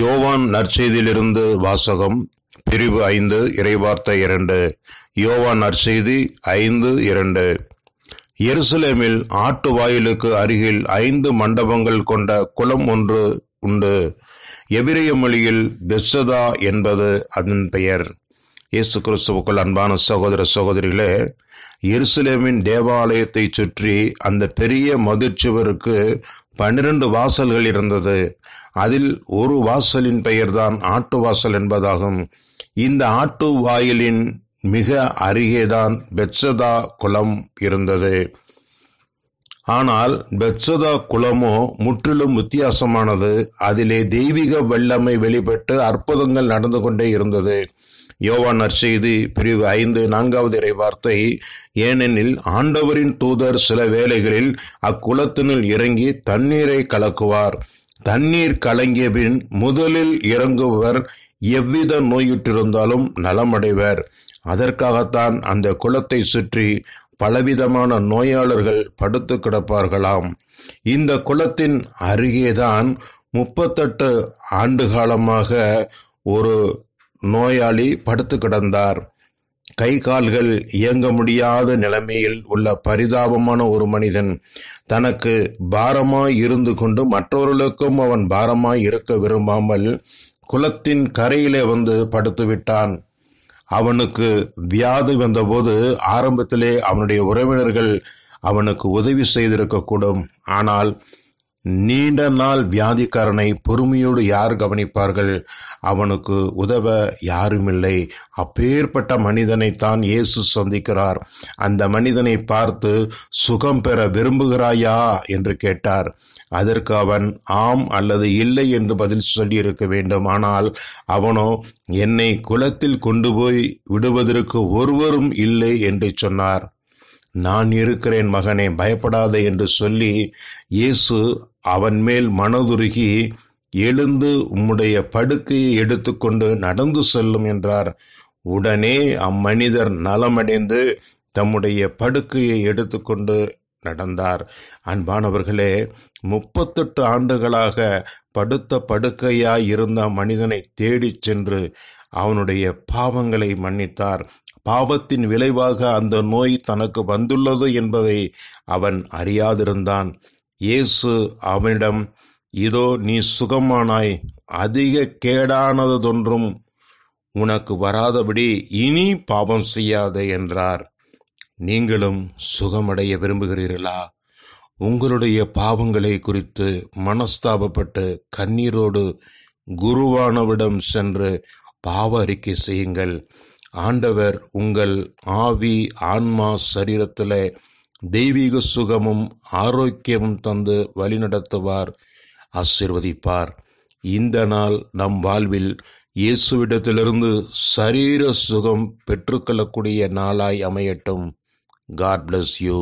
யோவான் நற்செய்தியிலிருந்து வாசகம் பிரிவு ஐந்து இறைவார்த்தை இரண்டு யோவான் நற்செய்தி ஐந்து இரண்டு எருசலேமில் ஆட்டு வாயிலுக்கு அருகில் ஐந்து மண்டபங்கள் கொண்ட குளம் ஒன்று உண்டு எவிரிய மொழியில் பெஸ்ஸதா என்பது அதன் பெயர் இயேசு கிறிஸ்துவுக்குள் அன்பான சகோதர சகோதரிகளே எருசலேமின் தேவாலயத்தை சுற்றி அந்த பெரிய மதிச்சுவருக்கு பன்னிரண்டு வாசல்கள் இருந்தது அதில் ஒரு வாசலின் பெயர்தான் ஆட்டு வாசல் என்பதாகும் இந்த ஆட்டு வாயிலின் மிக அருகேதான் பெட்சதா குளம் இருந்தது ஆனால் பெட்சதா குளமோ முற்றிலும் வித்தியாசமானது அதிலே தெய்வீக வெள்ளமை வெளிப்பட்டு அற்புதங்கள் நடந்து கொண்டே இருந்தது யோவான் நற்செய்தி பிரிவு ஐந்து நான்காவது இறை வார்த்தை ஏனெனில் ஆண்டவரின் தூதர் சில வேளைகளில் அக்குளத்தினுள் இறங்கி தண்ணீரை கலக்குவார் தண்ணீர் கலங்கிய பின் முதலில் இறங்குவர் எவ்வித நோயுற்றிருந்தாலும் நலமடைவர் அதற்காகத்தான் அந்த குளத்தை சுற்றி பலவிதமான நோயாளர்கள் படுத்து கிடப்பார்களாம் இந்த குளத்தின் அருகேதான் முப்பத்தெட்டு ஆண்டு காலமாக ஒரு நோயாளி படுத்து கிடந்தார் கை கால்கள் இயங்க முடியாத நிலைமையில் உள்ள பரிதாபமான ஒரு மனிதன் தனக்கு பாரமாய் இருந்து கொண்டு மற்றவர்களுக்கும் அவன் பாரமாய் இருக்க விரும்பாமல் குளத்தின் கரையிலே வந்து படுத்து விட்டான் அவனுக்கு வியாதி வந்தபோது ஆரம்பத்திலே அவனுடைய உறவினர்கள் அவனுக்கு உதவி செய்திருக்கக்கூடும் ஆனால் நீண்ட நாள் வியாதிக்காரனை பொறுமையோடு யார் கவனிப்பார்கள் அவனுக்கு உதவ யாருமில்லை அப்பேற்பட்ட மனிதனைத்தான் இயேசு சந்திக்கிறார் அந்த மனிதனை பார்த்து சுகம் பெற விரும்புகிறாயா என்று கேட்டார் அதற்கு அவன் ஆம் அல்லது இல்லை என்று பதில் சொல்லியிருக்க வேண்டும் ஆனால் அவனோ என்னை குலத்தில் கொண்டு போய் விடுவதற்கு ஒருவரும் இல்லை என்று சொன்னார் நான் இருக்கிறேன் மகனே பயப்படாதே என்று சொல்லி இயேசு அவன் மேல் மனதுருகி எழுந்து உம்முடைய படுக்கையை எடுத்துக்கொண்டு நடந்து செல்லும் என்றார் உடனே அம்மனிதர் நலமடைந்து தம்முடைய படுக்கையை எடுத்துக்கொண்டு நடந்தார் அன்பானவர்களே முப்பத்தெட்டு ஆண்டுகளாக படுத்த படுக்கையாய் இருந்த மனிதனை தேடிச் சென்று அவனுடைய பாவங்களை மன்னித்தார் பாவத்தின் விளைவாக அந்த நோய் தனக்கு வந்துள்ளது என்பதை அவன் அறியாதிருந்தான் இயேசு அவனிடம் இதோ நீ சுகமானாய் அதிக கேடானதொன்றும் உனக்கு வராதபடி இனி பாவம் செய்யாதே என்றார் நீங்களும் சுகமடைய விரும்புகிறீர்களா உங்களுடைய பாவங்களை குறித்து மனஸ்தாபப்பட்டு கண்ணீரோடு குருவானவிடம் சென்று பாவ அறிக்கை செய்யுங்கள் ஆண்டவர் உங்கள் ஆவி ஆன்மா சரீரத்தில் தெய்வீக சுகமும் ஆரோக்கியமும் தந்து வழிநடத்துவார் ஆசிர்வதிப்பார் இந்த நாள் நம் வாழ்வில் இயேசுவிடத்திலிருந்து சரீர சுகம் பெற்றுக்கொள்ளக்கூடிய நாளாய் அமையட்டும் காட் பிளஸ் யூ